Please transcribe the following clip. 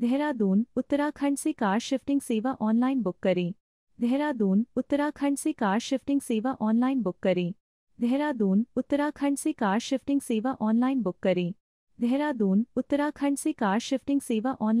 देहरादून उत्तराखंड से car shifting सेवा online book करें देहरादून उत्तराखंड से कार शिफ्टिंग सेवा ऑनलाइन बुक करें देहरादून उत्तराखंड से कार शिफ्टिंग सेवा ऑनलाइन बुक करें देहरादून उत्तराखंड से कार शिफ्टिंग सेवा ऑनलाइन